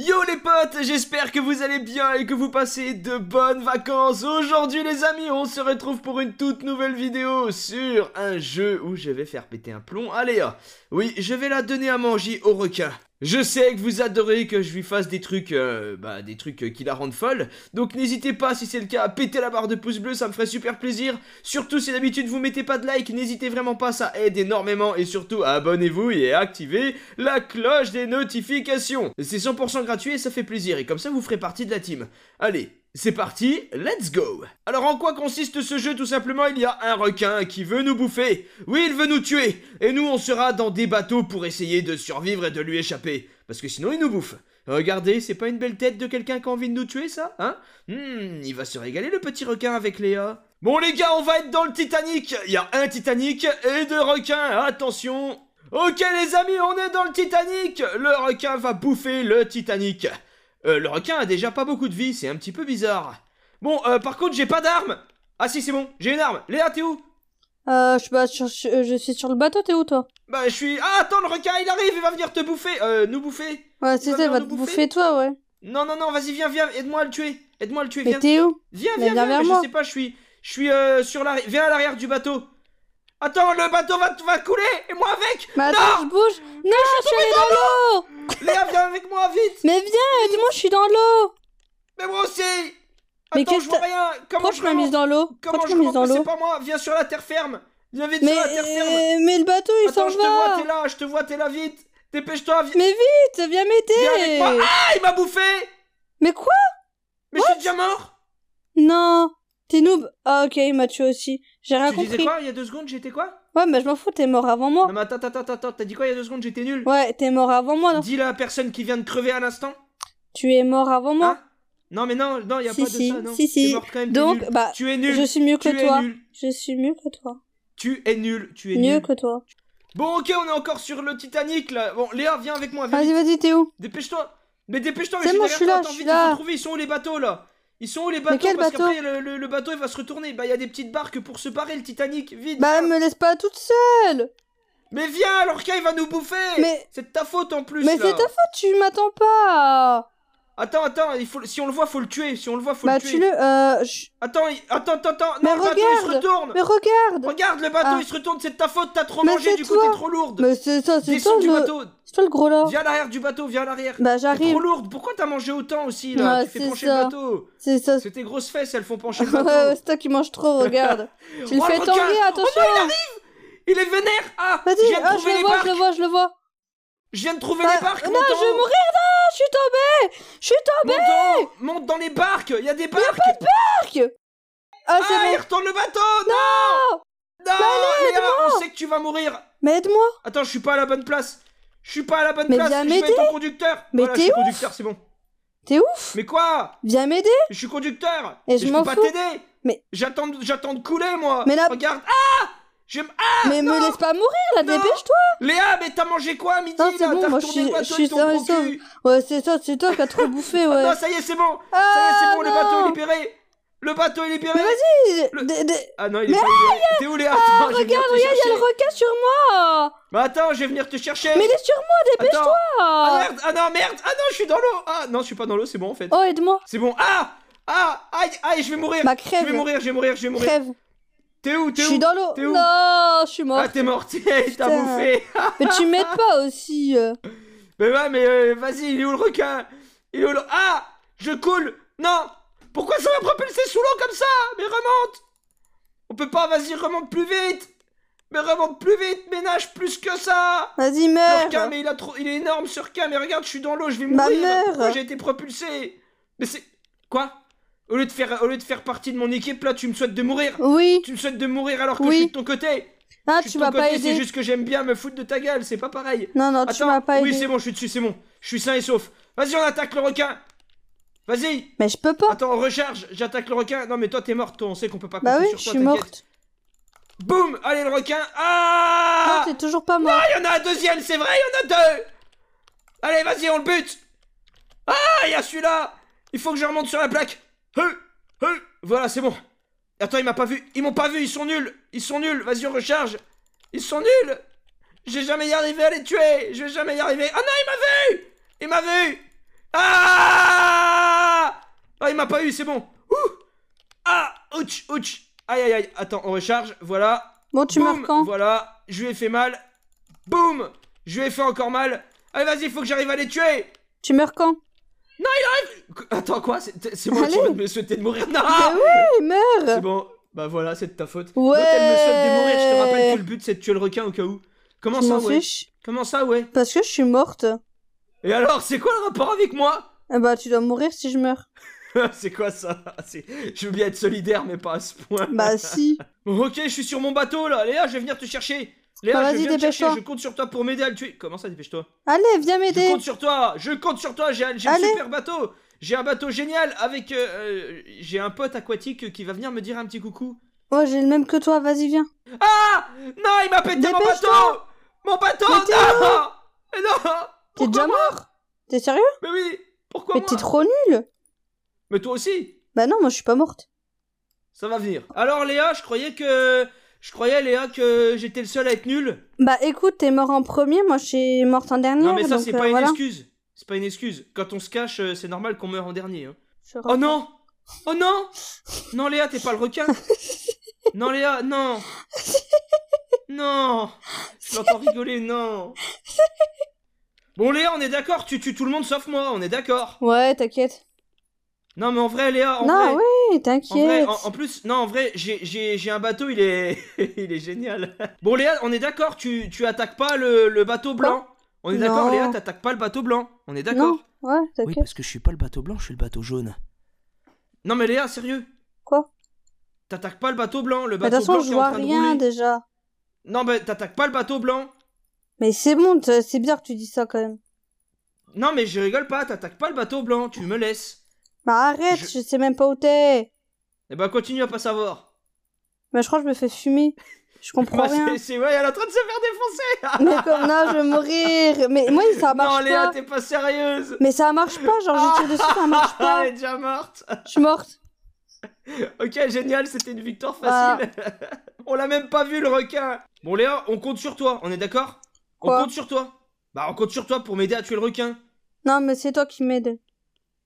Yo les potes, j'espère que vous allez bien et que vous passez de bonnes vacances. Aujourd'hui les amis, on se retrouve pour une toute nouvelle vidéo sur un jeu où je vais faire péter un plomb. Allez, ah, oui, je vais la donner à manger au requin. Je sais que vous adorez que je lui fasse des trucs, euh, bah, des trucs euh, qui la rendent folle. Donc n'hésitez pas, si c'est le cas, à péter la barre de pouce bleu, ça me ferait super plaisir. Surtout si d'habitude vous mettez pas de like, n'hésitez vraiment pas, ça aide énormément. Et surtout, abonnez-vous et activez la cloche des notifications. C'est 100% gratuit et ça fait plaisir. Et comme ça, vous ferez partie de la team. Allez, c'est parti, let's go Alors en quoi consiste ce jeu Tout simplement, il y a un requin qui veut nous bouffer. Oui, il veut nous tuer. Et nous, on sera dans des bateaux pour essayer de survivre et de lui échapper. Parce que sinon, il nous bouffe. Regardez, c'est pas une belle tête de quelqu'un qui a envie de nous tuer, ça Hein Hmm, il va se régaler le petit requin avec Léa. Bon les gars, on va être dans le Titanic. Il y a un Titanic et deux requins. Attention Ok les amis, on est dans le Titanic Le requin va bouffer le Titanic euh, le requin a déjà pas beaucoup de vie, c'est un petit peu bizarre. Bon, euh, par contre, j'ai pas d'arme Ah si, c'est bon, j'ai une arme Léa, t'es où euh, bah, je, suis sur, le bateau, t'es où toi Bah, je suis. Ah, attends, le requin il arrive, il va venir te bouffer Euh, nous bouffer Ouais, c'est ça, il va te bouffer. toi, ouais. Non, non, non, vas-y, viens, viens, aide-moi à le tuer Aide-moi à le tuer, viens. t'es où Viens, viens, viens, je sais pas, je suis. Je suis sur l'arrière. Viens à l'arrière du bateau Attends, le bateau va, couler et moi avec Mais non je bouge Non, ah, je, suis dans, l'eau Léa, viens avec moi, vite Mais viens, euh, dis-moi, je suis dans l'eau Mais moi aussi Attends, mais que je vois rien Comment Pourquoi je me mise dans l'eau Comment je me mise dans l'eau C'est pas moi, viens sur la terre ferme Viens vite sur la terre ferme euh, Mais le bateau, il s'en va Attends, je te vois, t'es là, je te vois, t'es là, vite Dépêche-toi, vite Mais vite, viens m'aider Viens avec Ah, il m'a bouffé Mais quoi Mais je suis déjà mort Non T'es noob Ah ok, il m'a tué aussi. J'ai rien compris. Tu disais quoi il y a deux secondes J'étais quoi Ouais, mais je m'en fous, t'es mort avant moi. Non, mais attends, attends, attends, t'as dit quoi il y a deux secondes J'étais nul Ouais, t'es mort avant moi. Non Dis la personne qui vient de crever à l'instant. Tu es mort avant moi. Hein non, mais non, non, y a pas de ça, non. Si, si. Donc, bah, tu es nul. Je suis mieux que toi. Je suis mieux que toi. Tu es nul, tu es nul. Mieux que toi. Bon, ok, on est encore sur le Titanic là. Bon, Léa, viens avec moi. Vas-y, vas-y, t'es où Dépêche-toi. Mais dépêche-toi, mais je suis là, envie de retrouver. Ils sont où les bateaux là ils sont où les bateaux Parce qu'après le, bateau il va se retourner. Bah il y a des petites barques pour se barrer le Titanic, vite. Bah me laisse pas toute seule. Mais viens, alors qu'il va nous bouffer. Mais c'est de ta faute en plus. Mais c'est ta faute, tu m'attends pas. Attends, attends, il faut, si on le voit, faut le tuer. Si on le voit, faut bah, le tuer. Bah, tu le. Euh, attends, attends, attends, attends. mais le bateau, il se retourne. Mais regarde. Regarde, le bateau, ah. il se retourne. C'est de ta faute, t'as trop mangé, du coup, t'es trop lourde. Mais c'est ça, c'est Descends du bateau. C'est toi le gros là Viens à l'arrière du bateau, viens à l'arrière Bah j'arrive trop lourde, pourquoi t'as mangé autant aussi là Tu fais pencher le bateau C'est tes grosses fesses, elles font pencher le bateau c'est toi qui manges trop, regarde Tu le fais tomber, oh attention Oh il arrive Il est vénère Ah Vas-y, je, ah, je le vois, je le vois, je le vois Je viens de trouver les ah, barques Non, je vais mourir, non Je suis tombé. Je suis tombé. monte dans, les barques Il y a des barques Il a pas de barques Ah, c'est ah, retourne le bateau Non Non, non bah, allez, on sait que tu vas mourir Mais aide-moi Attends, je suis pas à la bonne place je suis pas à la bonne place. Viens je vais conducteur. Mais t'es je suis ouf. conducteur, c'est bon. T'es ouf. Mais quoi Viens m'aider. Je suis conducteur. Et, je, peux pas t'aider. Mais j'attends, j'attends de couler moi. Mais là, regarde. Ah Ah, mais me laisse pas mourir là, dépêche-toi Léa, mais t'as mangé quoi à midi Non, c'est bon, t'as moi je suis, Ouais, c'est ça, c'est toi qui as trop bouffé, ah, ouais. Ah, non, ça y est, c'est bon Ça y est, c'est bon, le bateau est ah, libéré le bateau, il est bien Mais vas-y Ah non, il est Mais pas où, ah, regarde, regarde, il y a le requin sur moi Mais attends, je vais venir te chercher Mais il est sur moi, dépêche-toi Ah merde Ah non, merde Ah non, je suis dans l'eau Ah non, je suis pas dans l'eau, c'est bon, en fait. Oh, aide-moi C'est bon. Ah Ah Aïe, aïe, je vais mourir Ma crève Je vais mourir, je vais mourir, je vais mourir Crève T'es où T'es où Je suis dans l'eau Non, je suis mort Ah, t'es morte T'as bouffé Mais tu m'aides pas aussi Mais ouais, mais euh, vas-y, il est où le requin Il est où le... Ah Je coule Non pourquoi ça m'a propulsé sous l'eau comme ça Mais remonte On peut pas, vas-y, remonte plus vite Mais remonte plus vite, ménage plus que ça Vas-y, meurs mais il, a trop... il est énorme, requin, mais regarde, je suis dans l'eau, je vais bah, mourir j'ai été propulsé Mais c'est... Quoi au lieu, de faire, au lieu de faire partie de mon équipe, là, tu me souhaites de mourir Oui Tu me souhaites de mourir alors que je suis de ton côté ah, tu m'as pas aidé. C'est juste que j'aime bien me foutre de ta gueule, c'est pas pareil. Non, non, tu m'as pas aidé. Oui, c'est bon, je suis dessus, c'est bon. Je suis sain et sauf. Vas-y, on attaque le requin. Vas-y Mais je peux pas Attends, recharge, j'attaque le requin. Non, mais toi, t'es morte, toi, on sait qu'on peut pas Bah sur toi, je suis morte. Boum Allez, le requin Ah Non, ah, t'es toujours pas mort. il y en a un deuxième, c'est vrai, il y en a deux Allez, vas-y, on le bute Ah, il y a celui-là Il faut que je remonte sur la plaque Heu Heu Voilà, c'est bon. Attends, il m'a pas vu. Ils m'ont pas vu, ils sont nuls Ils sont nuls, vas-y, on recharge Ils sont nuls J'ai jamais y arrivé à les tuer Je vais jamais y arriver Ah non, il m'a vu Il m'a vu ah Ah, il m'a pas eu, c'est bon. Ouh ah Ouch Ouch Aïe aïe aïe Attends, on recharge, voilà. Bon, tu meurs quand Voilà, je lui ai fait mal. Boum Je lui ai fait encore mal. Allez, vas-y, faut que j'arrive à les tuer Tu meurs quand Non, il arrive Attends, quoi C'est moi qui me souhaiter de mourir Non Bah meurs C'est bon, bah voilà, c'est de ta faute. Ouais Quand elle me souhaite de mourir, je te rappelle que le but c'est de tuer le requin au cas où. Comment ça, ouais Comment ça, ouais Parce que je suis morte. Et alors, c'est quoi le rapport avec moi Eh bah, tu dois mourir si je meurs. c'est quoi ça Je veux bien être solidaire, mais pas à ce point. Bah, si. ok, je suis sur mon bateau là. Léa, je vais venir te chercher. Léa, bah, je je venir te chercher. Je compte sur toi pour m'aider à le tuer. Comment ça, dépêche-toi Allez, viens m'aider. Je compte sur toi. Je compte sur toi. J'ai un super bateau. J'ai un bateau génial avec. Euh, euh, j'ai un pote aquatique qui va venir me dire un petit coucou. Oh, j'ai le même que toi. Vas-y, viens. Ah Non, il m'a pété mon bateau Mon bateau Non, non T'es déjà mort T'es sérieux Mais oui Pourquoi Mais t'es trop nul Mais toi aussi Bah non, moi je suis pas morte. Ça va venir. Alors Léa, je croyais que... Je croyais Léa que j'étais le seul à être nul. Bah écoute, t'es mort en premier, moi je suis morte en dernier. Non mais ça c'est euh, pas une excuse. C'est pas une excuse. Quand on se cache, euh, c'est normal qu'on meure en dernier. Hein. Oh, oh non Oh non Non Léa, t'es pas le requin Non Léa, non Non Je l'entends rigoler, non Bon, Léa, on est d'accord, tu tues tout le monde sauf moi, on est d'accord. Ouais, t'inquiète. Non, mais en vrai, Léa, en non, oui, t'inquiète. En, plus, non, en vrai, j'ai un bateau, il est, il est génial. Bon, Léa, on est d'accord, tu, attaques pas le, bateau blanc. on est d'accord, Léa, t'attaques pas le bateau blanc. On est d'accord Ouais, t'inquiète. Oui, parce que je suis pas le bateau blanc, je suis le bateau jaune. Non, mais Léa, sérieux Quoi T'attaques pas le bateau blanc, le bateau blanc. De toute façon, je vois rien déjà. Non, mais t'attaques pas le bateau blanc. Mais c'est bon, c'est bien que tu dis ça quand même. Non, mais je rigole pas, t'attaques pas le bateau blanc, tu me laisses. Bah arrête, je, sais même pas où t'es. Eh bah continue à pas savoir. Bah je crois que je me fais fumer. Je comprends bah, rien. C'est ouais, elle est en train de se faire défoncer. mais comme non, je vais mourir. Mais moi, ça marche pas. Non, Léa, t'es pas sérieuse. Mais ça marche pas, genre je tire dessus, ça marche pas. elle est déjà morte. Je suis morte. ok, génial, c'était une victoire facile. on l'a même pas vu le requin. Bon Léa, on compte sur toi, on est d'accord on compte sur toi. Bah, on compte sur toi pour m'aider à tuer le requin. Non, mais c'est toi qui m'aides.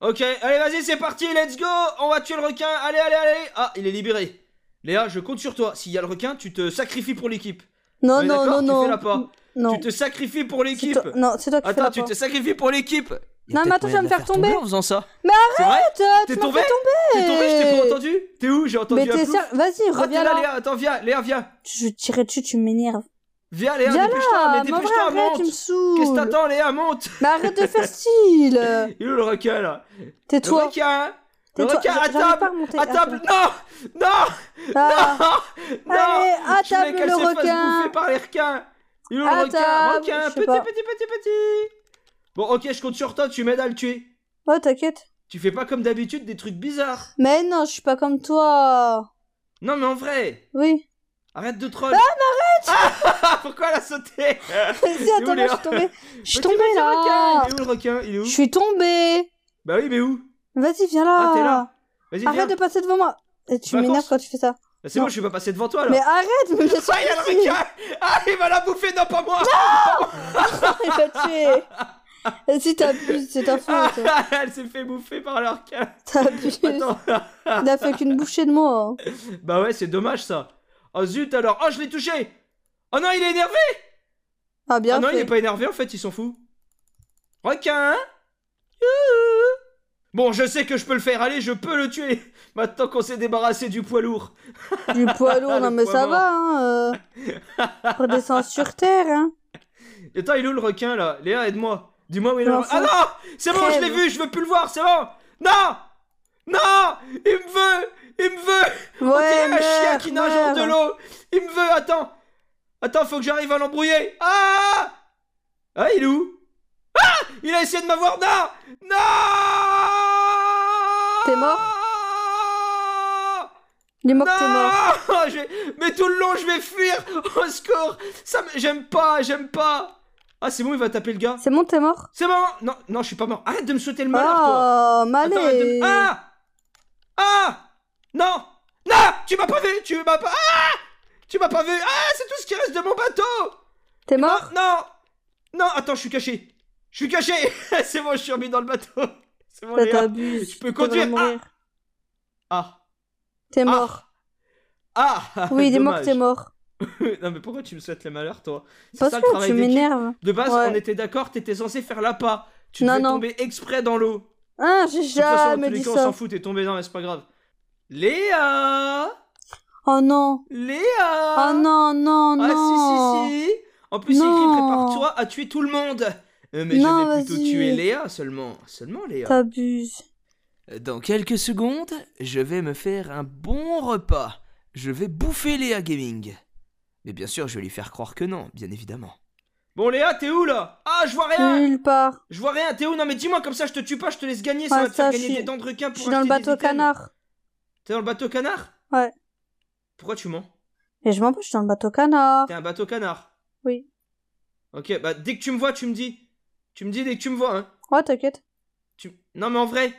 Ok, allez, vas-y, c'est parti, let's go On va tuer le requin, allez, allez, allez Ah, il est libéré. Léa, je compte sur toi. S'il y a le requin, tu te sacrifies pour l'équipe. Non, non, non, non. Tu Tu te sacrifies pour l'équipe. Non, c'est toi qui Attends, fais la tu te sacrifies pour l'équipe. Non, mais attends, tu vas me faire tomber. en faisant ça. Mais arrête euh, T'es tombé T'es tombé, je t'ai pas entendu T'es où J'ai entendu mais un Vas-y, ah, reviens là. attends, viens, Léa, viens. Je tirais dessus, tu m'énerves. Viens Léa, dépêche-toi, mais dépêche-toi, monte Qu'est-ce que t'attends Léa, monte Mais arrête de faire style Il est où le requin là Tais-toi Le requin le requin à table À table Non Non ah. Non Allez, à table le requin par les requins Il est où le requin Petit, petit, petit, petit Bon, ok, je compte sur toi, tu m'aides à le tuer. Oh, t'inquiète. Tu fais pas comme d'habitude des trucs bizarres. Mais non, je suis pas comme toi. Non, mais en vrai. Oui. Arrête de troll. Ah, ah, pourquoi elle a sauté Vas-y, attends, là, je suis tombée. Je suis tombée là. Il est où le requin Il est où Je suis tombée. Bah oui, mais où Vas-y, viens là. Ah, t'es là. Arrête de passer devant moi. Et eh, tu bah, m'énerves quand tu fais ça. Bah c'est bon, je suis pas passé devant toi là. Mais arrête, mais Ah, il y a le requin Ah, il va la bouffer, non, pas moi Non Il va tuer si t'abuses, c'est ta faute. toi hein. elle s'est fait bouffer par leur requin T'abuses. n'a fait qu'une bouchée de moi. Hein. Bah ouais, c'est dommage ça. Oh zut alors. Oh, je l'ai touché. Oh non, il est énervé Ah bien ah non, il est pas énervé en fait, il s'en fout. Requin hein Youhou Bon, je sais que je peux le faire, aller je peux le tuer Maintenant qu'on s'est débarrassé du poids lourd Du poids lourd, non mais ça va, hein euh. redescend sur terre, hein Attends, il est où le requin, là Léa, aide-moi Dis-moi où il est Ah non C'est bon, je l'ai vu, je veux plus le voir, c'est bon Non Non Il me veut Il me veut ouais, y un chien qui nage de l'eau Il me veut, attends Attends, faut que j'arrive à l'embrouiller. Ah Ah, il est où Ah Il a essayé de m'avoir là. Non T'es mort il est mort, t'es mort. Mais tout le long, je vais fuir. Au secours. Ça, j'aime pas, j'aime pas. Ah, c'est bon, il va taper le gars. C'est bon, t'es mort C'est bon Non, non, je suis pas mort. Arrête de me sauter le malheur, oh, malais. Ah Ah Non Non Tu m'as pas vu Tu m'as pas... Ah tu m'as pas vu Ah, c'est tout ce qui reste de mon bateau T'es mort Non Non, attends, je suis caché Je suis caché C'est bon, je suis remis dans le bateau C'est bon, Je peux conduire Ah, T'es ah. mort Ah, Oui, Oui, t'es mort, t'es mort non mais pourquoi tu me souhaites les malheurs toi Parce que tu m'énerves. De base on était d'accord, t'étais censé faire l'appât. Tu non, devais tomber exprès dans l'eau. Ah j'ai jamais dit ça. De toute façon, on s'en fout, t'es tombé dans mais c'est pas grave. Léa Oh non Léa Oh non, non, non Ah si, si, si En plus, il Prépare-toi à tuer tout le monde euh, Mais je vais plutôt tuer Léa seulement. Seulement Léa. T'abuses. Dans quelques secondes, je vais me faire un bon repas. Je vais bouffer Léa Gaming. Mais bien sûr, je vais lui faire croire que non, bien évidemment. Bon Léa, t'es où là Ah, je vois rien Nulle part. Je vois rien, t'es où Non mais dis-moi comme ça, je te tue pas, je te laisse gagner, ça va te faire gagner des dents de requin pour Je suis dans le bateau canard. T'es dans le bateau canard Ouais. Pourquoi tu mens Mais je m'en je suis dans le bateau canard. T'es un bateau canard Oui. Ok, bah dès que tu me vois, tu me dis. Tu me dis dès que tu me vois, hein. Ouais, t'inquiète. Non, mais en vrai.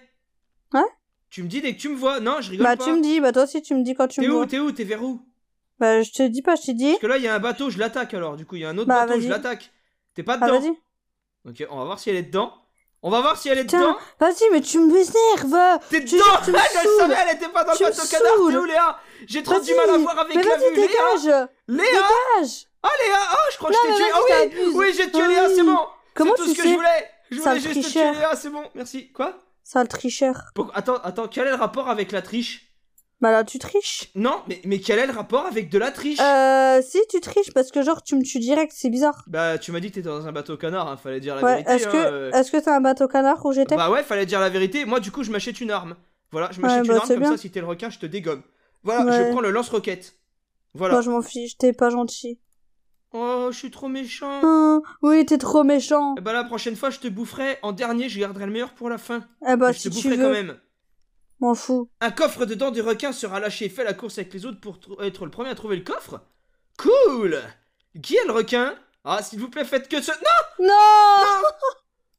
Hein Tu me dis dès que tu me vois. Non, je rigole bah, pas. Bah, tu me dis, bah toi aussi, tu me dis quand tu me vois. T'es où T'es où T'es vers où Bah, je te dis pas, je t'ai dit. Parce que là, il y a un bateau, je l'attaque alors. Du coup, il y a un autre bah, bateau, je l'attaque. T'es pas ah, dedans. ok, on va voir si elle est dedans. On va voir si elle est dedans. Vas-y, mais tu me m'énerves. T'es dedans Je savais, elle était pas dans le bateau canard. T'es où, Léa J'ai trop du mal à voir avec la vue. Dégage. Léa. Dégage. Ah, Léa. oh, je crois que je t'ai tué. Ah oui, oui, j'ai tué Léa, c'est bon. Comment tout ce que je voulais. Je voulais juste tuer Léa, c'est bon. Merci. Quoi C'est un tricheur. Attends, attends, quel est le rapport avec la triche bah là, tu triches. Non, mais, mais quel est le rapport avec de la triche Euh, si, tu triches parce que genre, tu me tues direct, c'est bizarre. Bah, tu m'as dit que t'étais dans un bateau canard, hein, fallait dire la ouais, vérité. Est-ce que hein, euh. un bateau canard où j'étais Bah ouais, fallait dire la vérité. Moi, du coup, je m'achète une arme. Voilà, je m'achète une bah, arme comme ça, si t'es le requin, je te dégomme. Voilà, je prends le lance-roquette. Voilà. Moi, bah, je m'en fiche, t'es pas gentil. Oh, je suis trop méchant. Hein, oui, t'es trop méchant. Eh bah la prochaine fois, je te boufferai. En dernier, je garderai le meilleur pour la fin. Eh bah, je si te tu veux. quand même. M'en fous. Un coffre dedans du requin sera lâché et fait la course avec les autres pour être le premier à trouver le coffre Cool Qui est le requin Ah, s'il vous plaît, faites que ce. Non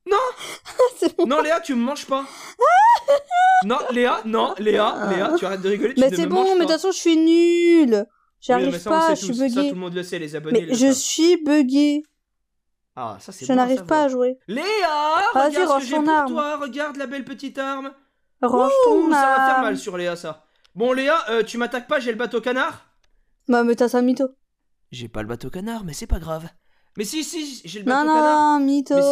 Non Non Non, Léa, tu me manges pas Non, Léa, non, Léa, Léa, tu arrêtes de rigoler, Mais c'est bon, mais de toute façon, je suis nulle J'arrive pas, je suis buggée. tout le monde le sait, les abonnés. Mais je suis buggée. Ah, ça c'est Je n'arrive pas à jouer. Léa Vas-y, Regarde ce que j'ai toi, regarde la belle petite arme ça va faire mal sur Léa, ça. Bon, Léa, euh, tu m'attaques pas, j'ai le bateau canard Bah, mais t'as ça, mytho. J'ai pas le bateau canard, mais c'est pas grave. Mais si, si, j'ai le bateau canard. Non, non, mytho. Mais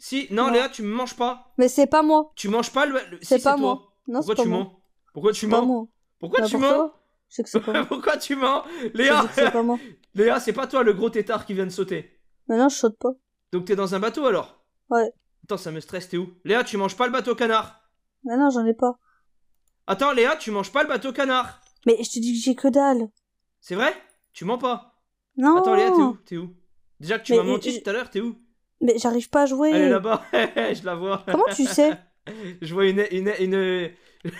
si, si, non, Léa, tu me manges pas. Mais c'est pas moi. Tu manges pas le. le... C'est pas moi. Non, Pourquoi, tu, Mens Pourquoi tu mens Pourquoi tu mens Pourquoi tu mens Pourquoi tu mens Léa c'est pas Léa, c'est pas toi le gros tétard qui vient de sauter. Mais non, je saute pas. Donc t'es dans un bateau alors Ouais. Attends, ça me stresse, t'es où Léa, tu manges pas le bateau canard non, non, j'en ai pas. Attends, Léa, tu manges pas le bateau canard Mais je te dis que j'ai que dalle. C'est vrai Tu mens pas Non Attends, Léa, t'es où T'es où Déjà que tu m'as menti tout à l'heure, t'es où Mais j'arrive pas à jouer. Elle est là-bas, je la vois. Comment tu sais Je vois une. une, une...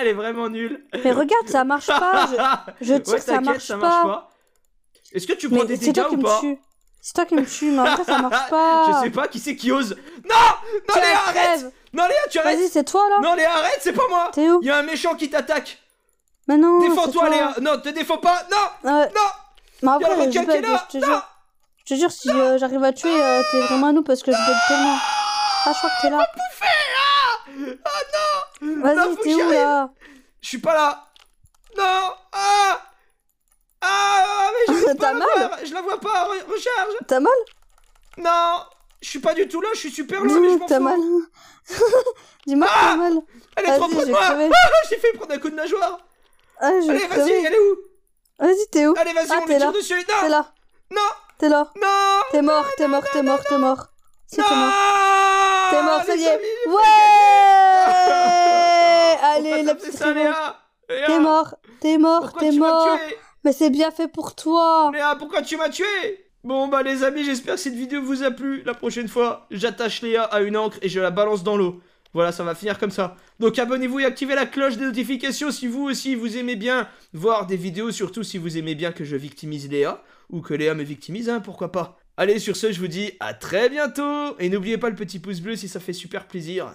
Elle est vraiment nulle. Mais regarde, ça marche pas. Je, tire, ça, marche pas. Est-ce que tu prends des dégâts ou pas c'est toi qui me tue, mais après ça marche pas. Je sais pas qui c'est qui ose. Non Non, Léa, arrête Non, Léa, tu arrêtes Vas-y, c'est toi là Non, Léa, arrête, c'est pas moi T'es où Y'a y a un méchant qui t'attaque Mais non Défends-toi, Léa Non, te défends pas Non Non Mais après, je, là. je te jure. si euh, j'arrive à tuer, euh, t'es vraiment à nous parce que je te tellement. Ah, je crois que t'es là. Ah oh, non Vas-y, t'es où là Je suis pas là Non T'as mal Je la vois pas, recharge T'as mal Non Je suis pas du tout là, je suis super loin, mais je m'en t'as mal Dis-moi t'as ah mal Elle est trop près de moi ah, ah, J'ai fait prendre un coup de nageoire Allez, vas-y, elle est où Vas-y, t'es où Allez, vas-y, on lui tire dessus Non T'es là Non T'es là Non T'es mort, t'es mort, t'es mort, t'es mort t'es mort T'es mort, ça y est Ouais Allez, la petite T'es mort, t'es mort, t'es mort mais c'est bien fait pour toi Léa, ah, pourquoi tu m'as tué Bon bah les amis, j'espère que cette vidéo vous a plu. La prochaine fois, j'attache Léa à une encre et je la balance dans l'eau. Voilà, ça va finir comme ça. Donc abonnez-vous et activez la cloche des notifications si vous aussi vous aimez bien voir des vidéos, surtout si vous aimez bien que je victimise Léa, ou que Léa me victimise, hein, pourquoi pas. Allez, sur ce, je vous dis à très bientôt, et n'oubliez pas le petit pouce bleu si ça fait super plaisir.